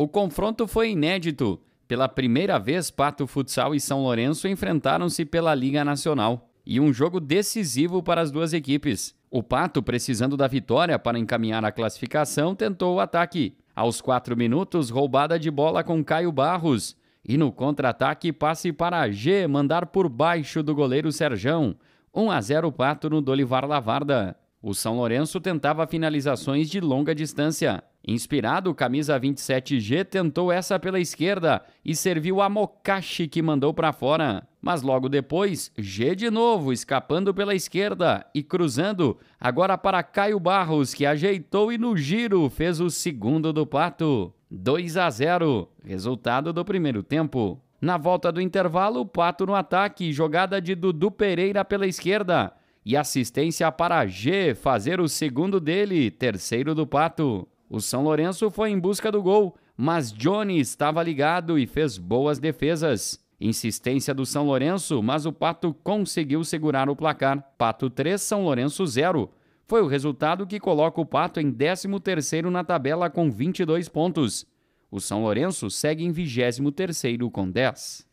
O confronto foi inédito. Pela primeira vez, Pato Futsal e São Lourenço enfrentaram-se pela Liga Nacional e um jogo decisivo para as duas equipes. O Pato, precisando da vitória para encaminhar a classificação, tentou o ataque. Aos quatro minutos, roubada de bola com Caio Barros. E no contra-ataque, passe para G mandar por baixo do goleiro Serjão. 1 a 0 Pato no Dolivar Lavarda. O São Lourenço tentava finalizações de longa distância. Inspirado, camisa 27G tentou essa pela esquerda e serviu a Mokashi que mandou para fora. Mas logo depois, G de novo, escapando pela esquerda e cruzando, agora para Caio Barros, que ajeitou e no giro fez o segundo do Pato. 2 a 0, resultado do primeiro tempo. Na volta do intervalo, Pato no ataque, jogada de Dudu Pereira pela esquerda e assistência para G fazer o segundo dele, terceiro do Pato. O São Lourenço foi em busca do gol, mas Johnny estava ligado e fez boas defesas. Insistência do São Lourenço, mas o Pato conseguiu segurar o placar. Pato 3, São Lourenço 0. Foi o resultado que coloca o Pato em 13º na tabela com 22 pontos. O São Lourenço segue em 23º com 10.